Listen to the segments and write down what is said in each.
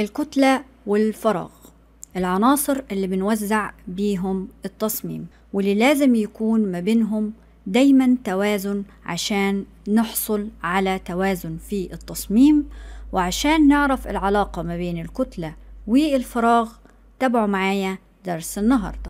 الكتلة والفراغ العناصر اللي بنوزع بيهم التصميم واللي لازم يكون ما بينهم دايما توازن عشان نحصل على توازن في التصميم وعشان نعرف العلاقة ما بين الكتلة والفراغ تابعوا معايا درس النهاردة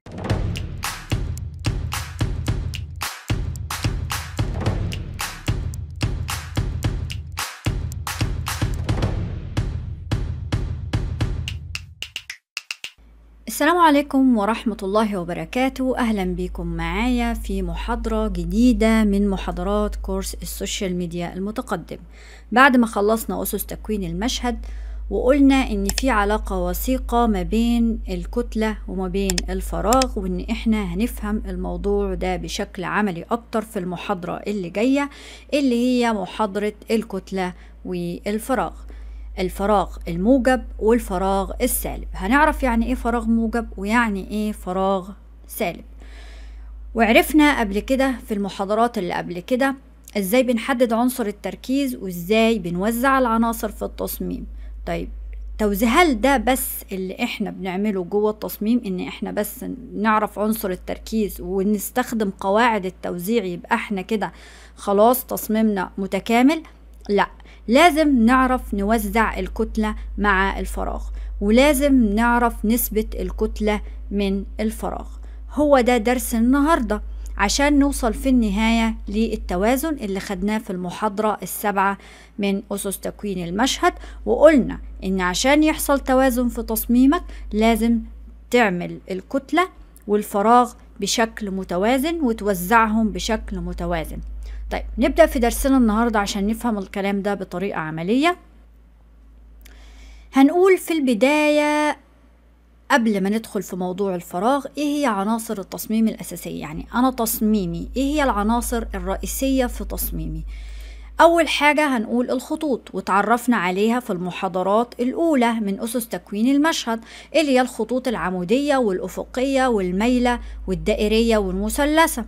السلام عليكم ورحمة الله وبركاته أهلا بكم معايا في محاضرة جديدة من محاضرات كورس السوشيال ميديا المتقدم بعد ما خلصنا أسس تكوين المشهد وقلنا إن في علاقة وثيقة ما بين الكتلة وما بين الفراغ وإن إحنا هنفهم الموضوع ده بشكل عملي أكتر في المحاضرة اللي جاية اللي هي محاضرة الكتلة والفراغ الفراغ الموجب والفراغ السالب هنعرف يعني ايه فراغ موجب ويعني ايه فراغ سالب وعرفنا قبل كده في المحاضرات اللي قبل كده ازاي بنحدد عنصر التركيز وازاي بنوزع العناصر في التصميم طيب هل ده بس اللي احنا بنعمله جوه التصميم ان احنا بس نعرف عنصر التركيز ونستخدم قواعد التوزيع يبقى احنا كده خلاص تصميمنا متكامل لا لازم نعرف نوزع الكتلة مع الفراغ ولازم نعرف نسبة الكتلة من الفراغ هو ده درس النهارده عشان نوصل في النهاية للتوازن اللي خدناه في المحاضرة السابعة من أسس تكوين المشهد وقلنا إن عشان يحصل توازن في تصميمك لازم تعمل الكتلة والفراغ بشكل متوازن وتوزعهم بشكل متوازن طيب نبدأ في درسنا النهاردة عشان نفهم الكلام ده بطريقة عملية هنقول في البداية قبل ما ندخل في موضوع الفراغ ايه هي عناصر التصميم الأساسية يعني أنا تصميمي ايه هي العناصر الرئيسية في تصميمي أول حاجة هنقول الخطوط وتعرفنا عليها في المحاضرات الأولى من أسس تكوين المشهد اللي هي الخطوط العمودية والأفقية والميلة والدائرية والمثلثة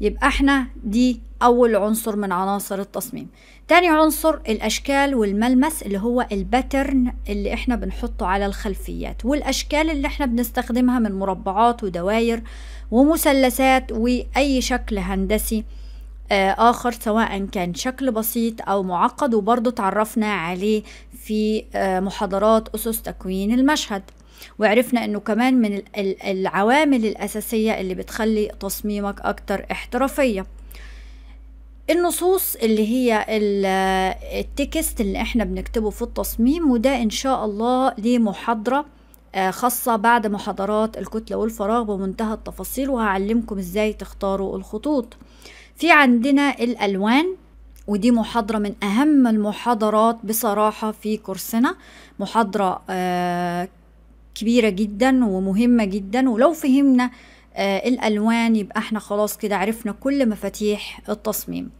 يبقى احنا دي أول عنصر من عناصر التصميم تاني عنصر الأشكال والملمس اللي هو الباترن اللي احنا بنحطه على الخلفيات والأشكال اللي احنا بنستخدمها من مربعات ودوائر ومثلثات وأي شكل هندسي آه، آخر سواء كان شكل بسيط أو معقد وبرضه تعرفنا عليه في آه، محاضرات أسس تكوين المشهد وعرفنا انه كمان من العوامل الاساسيه اللي بتخلي تصميمك اكتر احترافيه النصوص اللي هي التكست اللي احنا بنكتبه في التصميم وده ان شاء الله ليه محاضرة آه، خاصة بعد محاضرات الكتلة والفراغ بمنتهى التفاصيل وهعلمكم ازاي تختاروا الخطوط في عندنا الألوان ودي محاضرة من أهم المحاضرات بصراحة في كورسنا محاضرة آه، كبيرة جدا ومهمة جدا ولو فهمنا آه، الألوان يبقى احنا خلاص كده عرفنا كل مفاتيح التصميم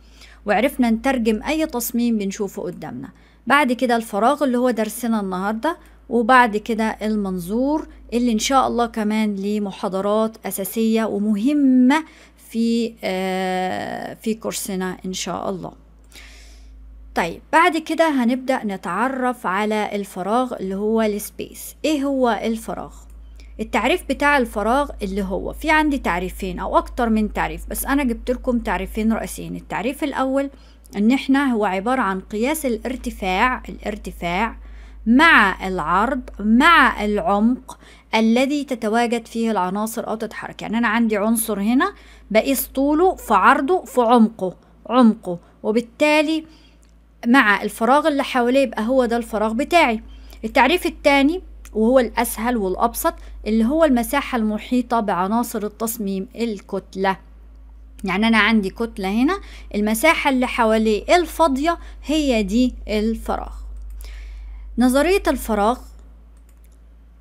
وعرفنا نترجم أي تصميم بنشوفه قدامنا بعد كده الفراغ اللي هو درسنا النهاردة وبعد كده المنظور اللي إن شاء الله كمان ليه محاضرات أساسية ومهمة في آه في كورسنا إن شاء الله طيب بعد كده هنبدأ نتعرف على الفراغ اللي هو السبيس ايه هو الفراغ التعريف بتاع الفراغ اللي هو في عندي تعريفين او اكتر من تعريف بس انا جبت لكم تعريفين رئيسيين التعريف الاول ان احنا هو عبارة عن قياس الارتفاع الارتفاع مع العرض مع العمق الذي تتواجد فيه العناصر او تتحرك يعني انا عندي عنصر هنا بقيس طوله في عرضه في عمقه عمقه وبالتالي مع الفراغ اللي حواليه يبقى هو ده الفراغ بتاعي التعريف الثاني وهو الأسهل والأبسط اللي هو المساحة المحيطة بعناصر التصميم الكتلة يعني أنا عندي كتلة هنا المساحة اللي حواليه الفاضية هي دي الفراغ نظرية الفراغ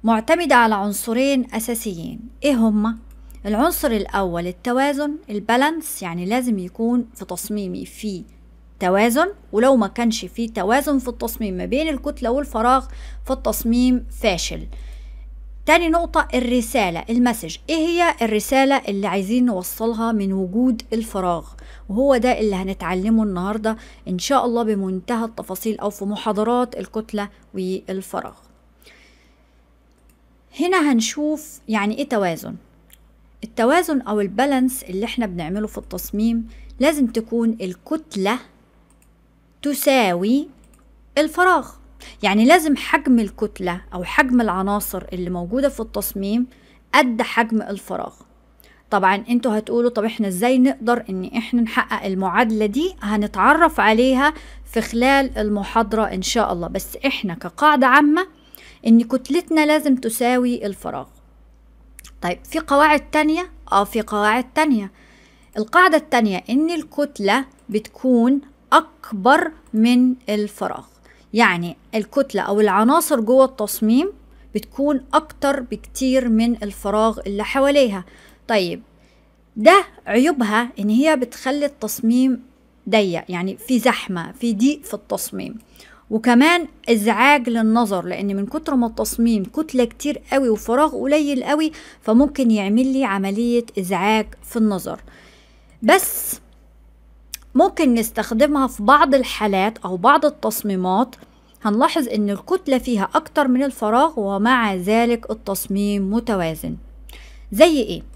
معتمدة على عنصرين أساسيين إيه هما؟ العنصر الأول التوازن البالانس يعني لازم يكون في تصميمي في توازن ولو ما كانش في توازن في التصميم ما بين الكتلة والفراغ فالتصميم فاشل تاني نقطة الرسالة المسج ايه هي الرسالة اللي عايزين نوصلها من وجود الفراغ وهو ده اللي هنتعلمه النهاردة ان شاء الله بمنتهى التفاصيل او في محاضرات الكتلة والفراغ هنا هنشوف يعني ايه توازن التوازن او البالانس اللي احنا بنعمله في التصميم لازم تكون الكتلة تساوي الفراغ يعني لازم حجم الكتلة أو حجم العناصر اللي موجودة في التصميم قد حجم الفراغ طبعا انتوا هتقولوا طب احنا ازاي نقدر ان احنا نحقق المعادلة دي هنتعرف عليها في خلال المحاضرة ان شاء الله بس احنا كقاعدة عامة ان كتلتنا لازم تساوي الفراغ طيب في قواعد تانية اه في قواعد تانية القاعدة التانية ان الكتلة بتكون أكبر من الفراغ يعني الكتلة أو العناصر جوه التصميم بتكون أكتر بكتير من الفراغ اللي حواليها طيب ده عيوبها إن هي بتخلي التصميم ضيق يعني في زحمة في ضيق في التصميم وكمان ازعاج للنظر لان من كتر ما التصميم كتله كتير قوي وفراغ قليل قوي فممكن يعمل لي عمليه ازعاج في النظر بس ممكن نستخدمها في بعض الحالات أو بعض التصميمات هنلاحظ أن الكتلة فيها أكتر من الفراغ ومع ذلك التصميم متوازن زي إيه؟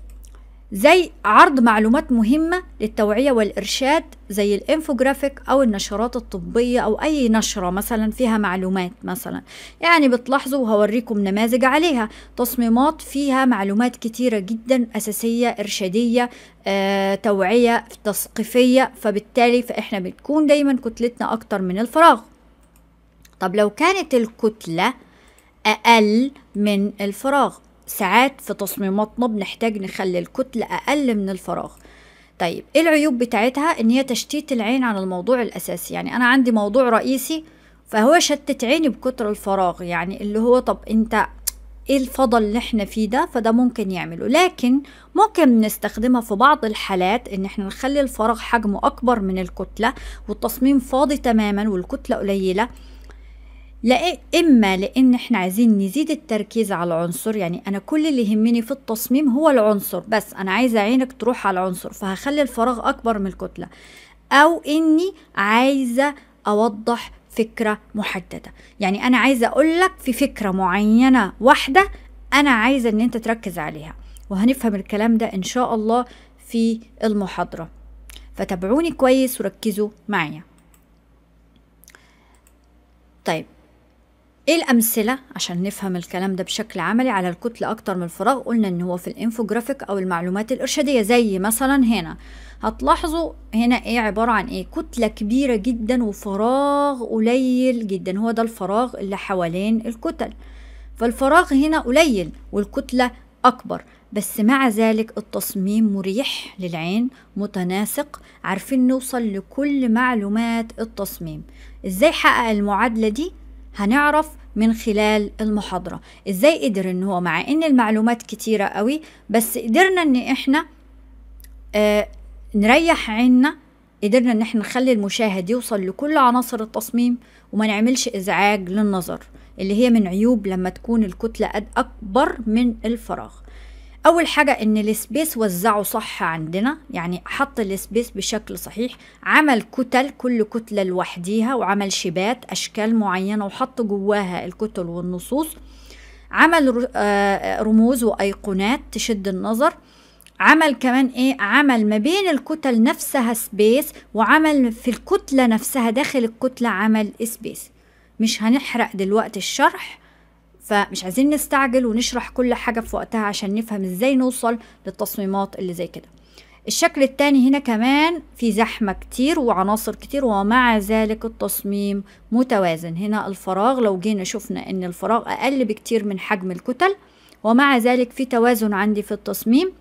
زي عرض معلومات مهمة للتوعية والإرشاد زي الإنفوجرافيك أو النشرات الطبية أو أي نشرة مثلا فيها معلومات مثلا يعني بتلاحظوا وهوريكم نماذج عليها تصميمات فيها معلومات كتيرة جدا أساسية إرشادية آه، توعية تثقيفية فبالتالي فإحنا بتكون دايما كتلتنا أكتر من الفراغ طب لو كانت الكتلة أقل من الفراغ ساعات في تصميماتنا بنحتاج نخلي الكتلة أقل من الفراغ طيب ايه العيوب بتاعتها ان هي تشتيت العين عن الموضوع الاساسي يعني انا عندي موضوع رئيسي فهو شتت عيني بكتر الفراغ يعني اللي هو طب انت ايه الفضل اللي احنا فيه ده فده ممكن يعمله لكن ممكن نستخدمها في بعض الحالات ان احنا نخلي الفراغ حجمه اكبر من الكتلة والتصميم فاضي تماما والكتلة قليلة لا اما لان احنا عايزين نزيد التركيز على العنصر يعني انا كل اللي يهمني في التصميم هو العنصر بس انا عايزه عينك تروح على العنصر فهخلي الفراغ اكبر من الكتله او اني عايزه اوضح فكره محدده يعني انا عايزه اقول لك في فكره معينه واحده انا عايزه ان انت تركز عليها وهنفهم الكلام ده ان شاء الله في المحاضره فتابعوني كويس وركزوا معايا طيب ايه الامثله عشان نفهم الكلام ده بشكل عملي على الكتله اكتر من الفراغ قلنا ان هو في الانفوجرافيك او المعلومات الارشاديه زي مثلا هنا هتلاحظوا هنا ايه عباره عن ايه كتله كبيره جدا وفراغ قليل جدا هو ده الفراغ اللي حوالين الكتل فالفراغ هنا قليل والكتله اكبر بس مع ذلك التصميم مريح للعين متناسق عارفين نوصل لكل معلومات التصميم ازاي حقق المعادله دي هنعرف من خلال المحاضرة ازاي قدر ان هو مع ان المعلومات كتيرة قوي بس قدرنا ان احنا آه نريح عنا قدرنا ان احنا نخلي المشاهد يوصل لكل عناصر التصميم وما نعملش ازعاج للنظر اللي هي من عيوب لما تكون الكتلة أكبر من الفراغ اول حاجه ان السبيس وزعه صح عندنا يعني حط السبيس بشكل صحيح عمل كتل كل كتله لوحديها وعمل شبات اشكال معينه وحط جواها الكتل والنصوص عمل آه، آه، رموز وايقونات تشد النظر عمل كمان ايه عمل ما بين الكتل نفسها سبيس وعمل في الكتله نفسها داخل الكتله عمل سبيس مش هنحرق دلوقتي الشرح فمش عايزين نستعجل ونشرح كل حاجة في وقتها عشان نفهم ازاي نوصل للتصميمات اللي زي كده الشكل التاني هنا كمان في زحمة كتير وعناصر كتير ومع ذلك التصميم متوازن هنا الفراغ لو جينا شفنا ان الفراغ اقل بكتير من حجم الكتل ومع ذلك في توازن عندي في التصميم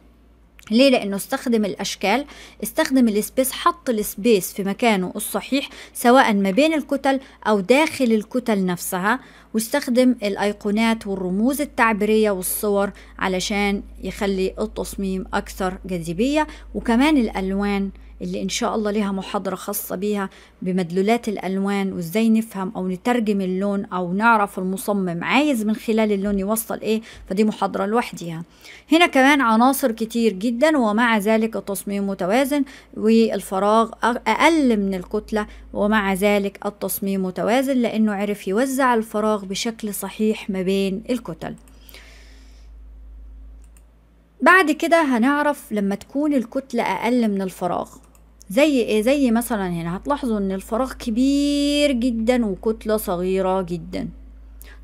ليه لانه استخدم الاشكال استخدم السبيس حط السبيس في مكانه الصحيح سواء ما بين الكتل او داخل الكتل نفسها واستخدم الايقونات والرموز التعبيريه والصور علشان يخلي التصميم اكثر جاذبيه وكمان الالوان اللي إن شاء الله لها محاضرة خاصة بيها بمدلولات الألوان وإزاي نفهم أو نترجم اللون أو نعرف المصمم عايز من خلال اللون يوصل إيه فدي محاضرة لوحديها هنا كمان عناصر كتير جدا ومع ذلك التصميم متوازن والفراغ أقل من الكتلة ومع ذلك التصميم متوازن لأنه عرف يوزع الفراغ بشكل صحيح ما بين الكتل بعد كده هنعرف لما تكون الكتلة أقل من الفراغ زي ايه زي مثلا هنا هتلاحظوا ان الفراغ كبير جدا وكتلة صغيرة جدا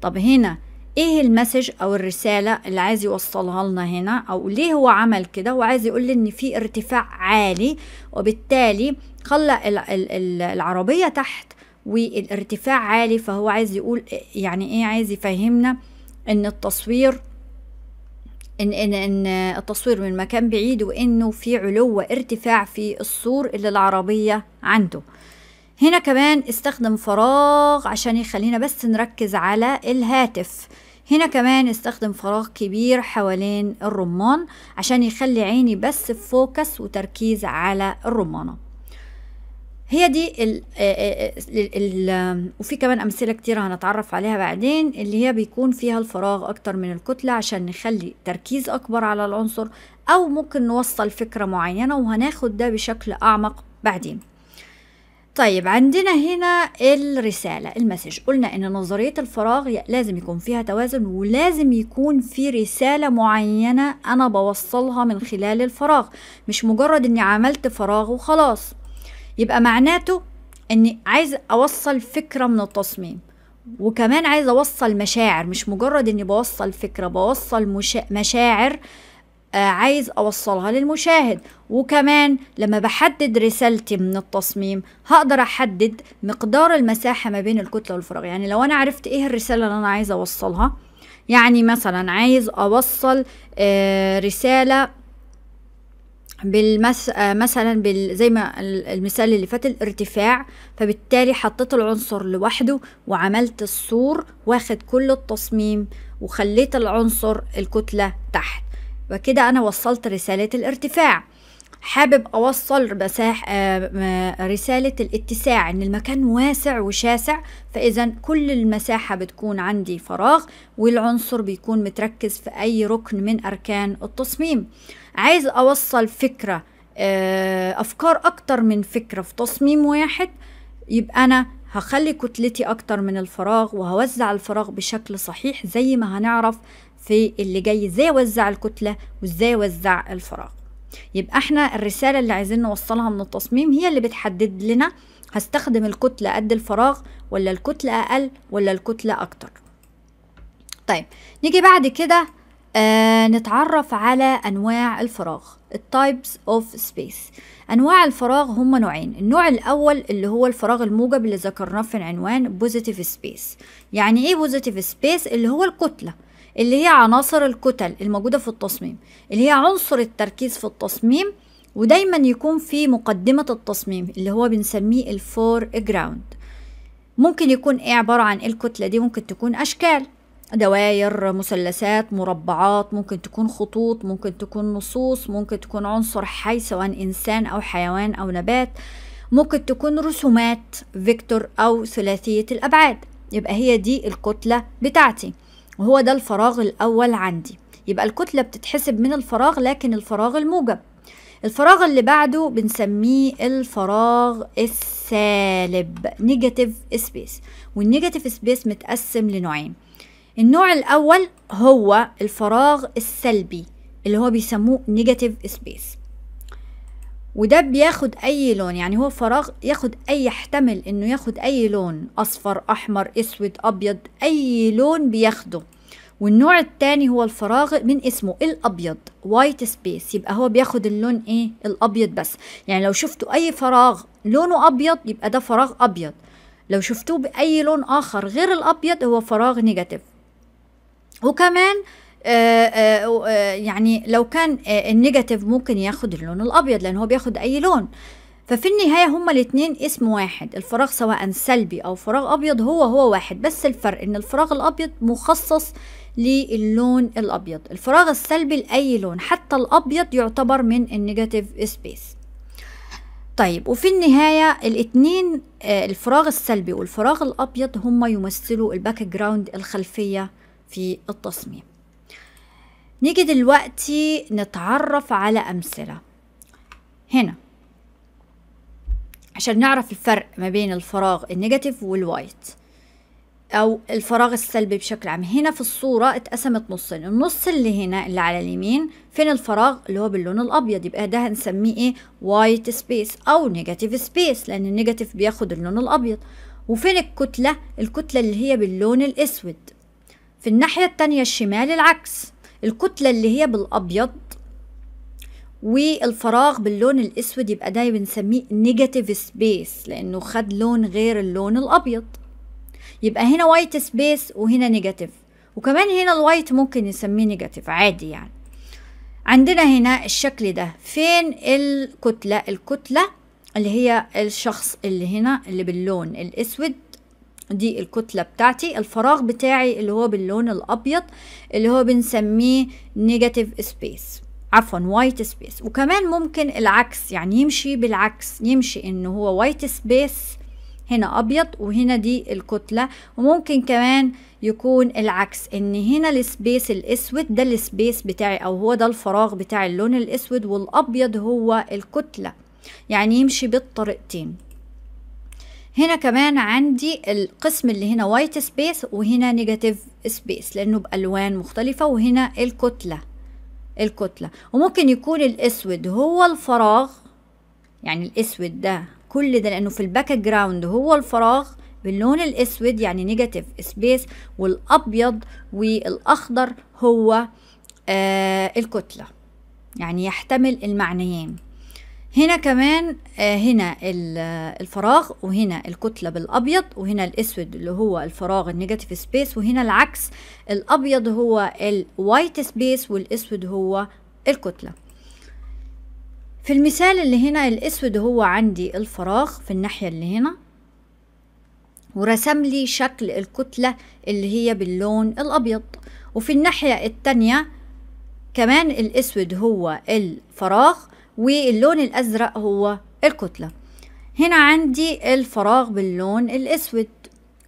طب هنا ايه المسج او الرسالة اللي عايز يوصلها لنا هنا او ليه هو عمل كده هو عايز يقول ان في ارتفاع عالي وبالتالي خلى العربية تحت والارتفاع عالي فهو عايز يقول يعني ايه عايز يفهمنا ان التصوير إن, إن, إن التصوير من مكان بعيد وإنه في علو وارتفاع في الصور اللي العربية عنده هنا كمان استخدم فراغ عشان يخلينا بس نركز على الهاتف هنا كمان استخدم فراغ كبير حوالين الرمان عشان يخلي عيني بس فوكس وتركيز على الرمانه هي دي ال آه، آه، آه، ال ال وفي كمان امثله كتير هنتعرف عليها بعدين اللي هي بيكون فيها الفراغ اكتر من الكتله عشان نخلي تركيز اكبر على العنصر او ممكن نوصل فكره معينه وهناخد ده بشكل اعمق بعدين طيب عندنا هنا الرسالة المسج قلنا ان نظرية الفراغ لازم يكون فيها توازن ولازم يكون في رسالة معينة انا بوصلها من خلال الفراغ مش مجرد اني عملت فراغ وخلاص يبقى معناته اني عايز اوصل فكره من التصميم وكمان عايز اوصل مشاعر مش مجرد اني بوصل فكره بوصل مشا... مشاعر آه عايز اوصلها للمشاهد وكمان لما بحدد رسالتي من التصميم هقدر احدد مقدار المساحه ما بين الكتله والفراغ يعني لو انا عرفت ايه الرساله اللي انا عايز اوصلها يعني مثلا عايز اوصل آه رساله بالمس... آه، مثلا بال... زي ما المثال اللي فات الارتفاع فبالتالي حطيت العنصر لوحده وعملت السور واخد كل التصميم وخليت العنصر الكتلة تحت وكده أنا وصلت رسالة الارتفاع حابب أوصل مساح آه، رسالة الاتساع إن المكان واسع وشاسع فإذا كل المساحة بتكون عندي فراغ والعنصر بيكون متركز في أي ركن من أركان التصميم عايز اوصل فكره آه، افكار اكتر من فكره في تصميم واحد يبقى انا هخلي كتلتي اكتر من الفراغ وهوزع الفراغ بشكل صحيح زي ما هنعرف في اللي جاي ازاي اوزع الكتله وازاي اوزع الفراغ يبقى احنا الرساله اللي عايزين نوصلها من التصميم هي اللي بتحدد لنا هستخدم الكتله قد الفراغ ولا الكتله اقل ولا الكتله اكتر طيب نيجي بعد كده آه نتعرف على أنواع الفراغ types of space أنواع الفراغ هم نوعين النوع الأول اللي هو الفراغ الموجب اللي ذكرناه في العنوان بوزيتيف سبيس يعني إيه بوزيتيف سبيس اللي هو الكتلة اللي هي عناصر الكتل الموجودة في التصميم اللي هي عنصر التركيز في التصميم ودايما يكون في مقدمة التصميم اللي هو بنسميه الفور جراوند ممكن يكون ايه عبارة عن الكتلة دي ممكن تكون أشكال دواير مثلثات مربعات ممكن تكون خطوط ممكن تكون نصوص ممكن تكون عنصر حي سواء إنسان أو حيوان أو نبات ممكن تكون رسومات فيكتور أو ثلاثية الأبعاد يبقى هي دي الكتلة بتاعتي وهو ده الفراغ الأول عندي يبقى الكتلة بتتحسب من الفراغ لكن الفراغ الموجب الفراغ اللي بعده بنسميه الفراغ السالب نيجاتيف سبيس والنيجاتيف سبيس متقسم لنوعين النوع الأول هو الفراغ السلبي اللي هو بيسموه نيجاتيف سبيس وده بياخد اي لون يعني هو فراغ ياخد اي يحتمل انه ياخد اي لون اصفر احمر اسود ابيض اي لون بياخده والنوع التاني هو الفراغ من اسمه الابيض وايت سبيس يبقى هو بياخد اللون ايه الابيض بس يعني لو شفتوا اي فراغ لونه ابيض يبقى ده فراغ ابيض لو شفتوه باي لون اخر غير الابيض هو فراغ نيجاتيف وكمان آآ آه، آآ آه، آه، يعني لو كان النيجاتيف ممكن ياخد اللون الابيض لان هو بياخد اي لون ففي النهايه هما الاتنين اسم واحد الفراغ سواء سلبي او فراغ ابيض هو هو واحد بس الفرق ان الفراغ الابيض مخصص للون الابيض الفراغ السلبي لاي لون حتى الابيض يعتبر من النيجاتيف سبيس طيب وفي النهاية الاتنين الفراغ السلبي والفراغ الأبيض هما يمثلوا الباك جراوند الخلفية في التصميم نيجي دلوقتي نتعرف على أمثلة هنا عشان نعرف الفرق ما بين الفراغ النيجاتيف والوايت أو الفراغ السلبي بشكل عام هنا في الصورة اتقسمت نصين النص اللي هنا اللي على اليمين فين الفراغ اللي هو باللون الأبيض يبقى ده هنسميه ايه وايت سبيس أو نيجاتيف سبيس لأن النيجاتيف بياخد اللون الأبيض وفين الكتلة الكتلة اللي هي باللون الأسود في الناحية التانية الشمال العكس الكتلة اللي هي بالأبيض والفراغ باللون الأسود يبقى ده بنسميه نيجاتيف سبيس لأنه خد لون غير اللون الأبيض يبقى هنا وايت سبيس وهنا نيجاتيف وكمان هنا الوايت ممكن نسميه نيجاتيف عادي يعني عندنا هنا الشكل ده فين الكتلة الكتلة اللي هي الشخص اللي هنا اللي باللون الأسود دي الكتلة بتاعتي الفراغ بتاعي اللي هو باللون الأبيض اللي هو بنسميه نيجاتيف سبيس عفوا وايت سبيس وكمان ممكن العكس يعني يمشي بالعكس يمشي ان هو وايت سبيس هنا ابيض وهنا دي الكتله وممكن كمان يكون العكس ان هنا السبيس الاسود ده السبيس بتاعي او هو ده الفراغ بتاع اللون الاسود والابيض هو الكتله يعني يمشي بالطريقتين هنا كمان عندي القسم اللي هنا وايت سبيس وهنا نيجاتيف سبيس لانه بالوان مختلفه وهنا الكتله الكتله وممكن يكون الاسود هو الفراغ يعني الاسود ده كل ده لانه في الباك جراوند هو الفراغ باللون الاسود يعني نيجاتيف سبيس والابيض والاخضر هو آه الكتله يعني يحتمل المعنيين هنا كمان آه، هنا الفراغ وهنا الكتلة بالأبيض وهنا الأسود اللي هو الفراغ النيجاتيف سبيس وهنا العكس الأبيض هو الوايت سبيس والأسود هو الكتلة في المثال اللي هنا الأسود هو عندي الفراغ في الناحية اللي هنا ورسم لي شكل الكتلة اللي هي باللون الأبيض وفي الناحية التانية كمان الأسود هو الفراغ واللون الأزرق هو الكتلة هنا عندي الفراغ باللون الأسود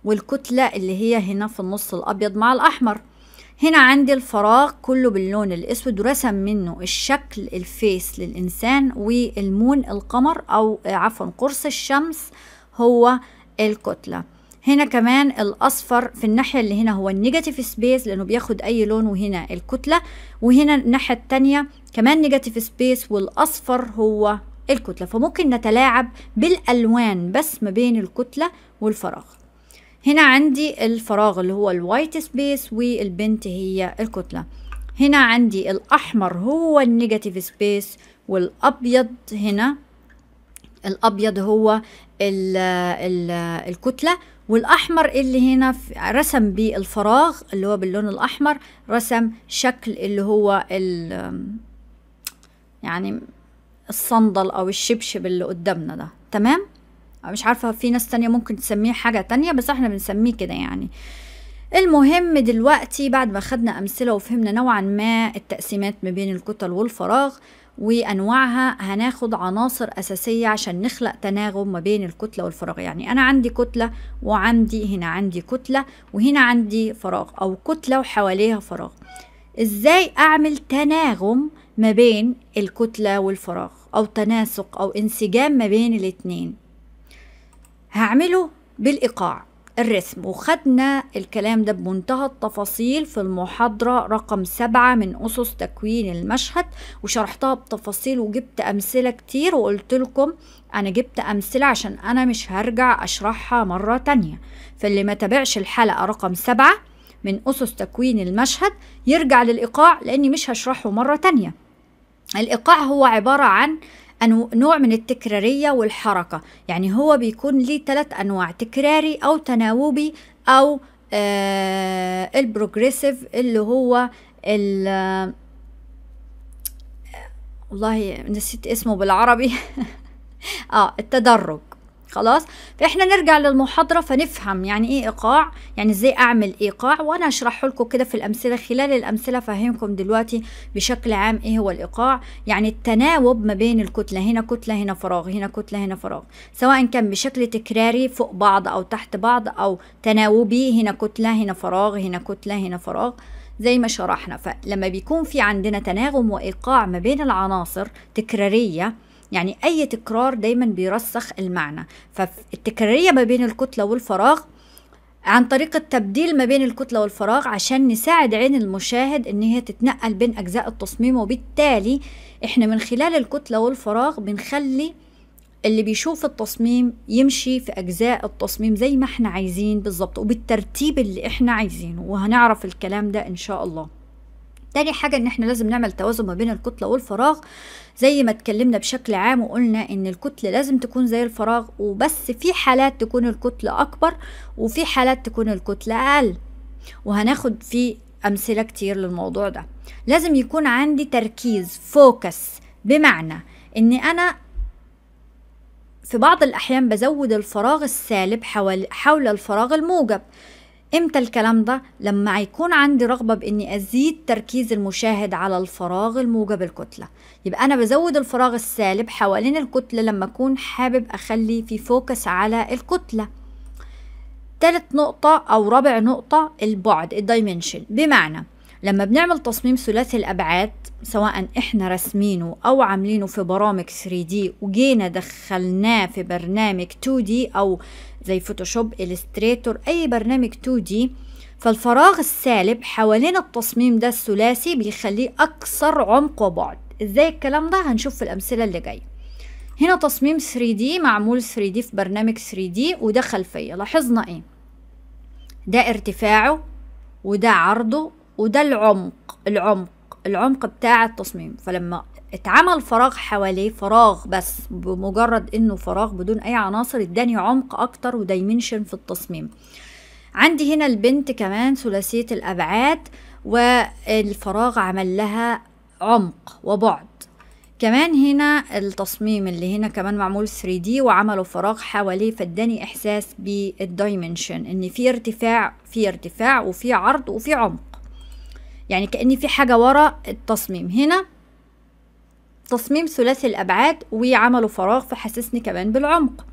والكتلة اللي هي هنا في النص الأبيض مع الأحمر هنا عندي الفراغ كله باللون الأسود ورسم منه الشكل الفيس للإنسان والمون القمر أو عفوا قرص الشمس هو الكتلة هنا كمان الأصفر في الناحية اللي هنا هو النيجاتيف سبيس لأنه بياخد أي لون وهنا الكتلة وهنا الناحية التانية كمان نيجاتيف سبيس والاصفر هو الكتله فممكن نتلاعب بالالوان بس ما بين الكتله والفراغ هنا عندي الفراغ اللي هو الوايت سبيس والبنت هي الكتله هنا عندي الاحمر هو النيجاتيف سبيس والابيض هنا الابيض هو ال الـ الكتله والاحمر اللي هنا رسم بالفراغ اللي هو باللون الاحمر رسم شكل اللي هو ال يعني الصندل او الشبشب اللي قدامنا ده تمام مش عارفه في ناس تانية ممكن تسميه حاجه تانية بس احنا بنسميه كده يعني المهم دلوقتي بعد ما خدنا امثله وفهمنا نوعا ما التقسيمات ما بين الكتل والفراغ وانواعها هناخد عناصر اساسيه عشان نخلق تناغم ما بين الكتله والفراغ يعني انا عندي كتله وعندي هنا عندي كتله وهنا عندي فراغ او كتله وحواليها فراغ ازاي اعمل تناغم ما بين الكتلة والفراغ أو تناسق أو انسجام ما بين الاتنين هعمله بالإيقاع الرسم وخدنا الكلام ده بمنتهى التفاصيل في المحاضرة رقم سبعة من أسس تكوين المشهد وشرحتها بتفاصيل وجبت أمثلة كتير وقلت لكم أنا جبت أمثلة عشان أنا مش هرجع أشرحها مرة تانية فاللي ما تابعش الحلقة رقم سبعة من أسس تكوين المشهد يرجع للإيقاع لأني مش هشرحه مرة تانية الإيقاع هو عبارة عن نوع من التكرارية والحركة يعني هو بيكون ليه ثلاث أنواع تكراري أو تناوبي أو آه البروجريسيف اللي هو ال والله نسيت اسمه بالعربي اه التدرج خلاص فاحنا نرجع للمحاضره فنفهم يعني ايه ايقاع يعني ازاي اعمل ايقاع وانا اشرح لكم كده في الامثله خلال الامثله افهمكم دلوقتي بشكل عام ايه هو الايقاع يعني التناوب ما بين الكتله هنا كتله هنا فراغ هنا كتله هنا فراغ سواء كان بشكل تكراري فوق بعض او تحت بعض او تناوبي هنا كتله هنا فراغ هنا كتله هنا فراغ زي ما شرحنا فلما بيكون في عندنا تناغم وايقاع ما بين العناصر تكراريه يعني اي تكرار دايما بيرسخ المعنى فالتكراريه ما بين الكتله والفراغ عن طريق التبديل ما بين الكتلة والفراغ عشان نساعد عين المشاهد ان هي تتنقل بين اجزاء التصميم وبالتالي احنا من خلال الكتلة والفراغ بنخلي اللي بيشوف التصميم يمشي في اجزاء التصميم زي ما احنا عايزين بالظبط وبالترتيب اللي احنا عايزينه وهنعرف الكلام ده ان شاء الله تاني حاجة ان احنا لازم نعمل توازن ما بين الكتلة والفراغ زي ما اتكلمنا بشكل عام وقلنا ان الكتل لازم تكون زي الفراغ وبس في حالات تكون الكتلة اكبر وفي حالات تكون الكتلة اقل وهناخد في امثلة كتير للموضوع ده لازم يكون عندي تركيز فوكس بمعنى ان انا في بعض الأحيان بزود الفراغ السالب حول, حول الفراغ الموجب امتى الكلام ده لما يكون عندي رغبه باني ازيد تركيز المشاهد على الفراغ الموجب الكتله يبقى انا بزود الفراغ السالب حوالين الكتله لما اكون حابب اخلي في فوكس على الكتله تالت نقطة أو رابع نقطة البعد الدايمنشن بمعنى لما بنعمل تصميم ثلاثي الأبعاد سواء إحنا رسمينه أو عاملينه في برامج 3D وجينا دخلناه في برنامج 2D أو زي فوتوشوب إلستريتور أي برنامج 2D فالفراغ السالب حوالين التصميم ده الثلاثي بيخليه أكثر عمق وبعد إزاي الكلام ده هنشوف في الأمثلة اللي جاية هنا تصميم 3D معمول 3D في برنامج 3D ودخل فيه لاحظنا ايه ده ارتفاعه وده عرضه وده العمق العمق العمق بتاع التصميم فلما اتعمل فراغ حواليه فراغ بس بمجرد انه فراغ بدون اي عناصر اداني عمق اكتر ودايمنشن في التصميم عندي هنا البنت كمان ثلاثية الابعاد والفراغ عمل لها عمق وبعد كمان هنا التصميم اللي هنا كمان معمول 3D وعملوا فراغ حواليه فاداني احساس بالدايمنشن ان في ارتفاع في ارتفاع وفي عرض وفي عمق يعني كأن في حاجة ورا التصميم هنا تصميم ثلاثي الأبعاد وعملوا فراغ فحسسني كمان بالعمق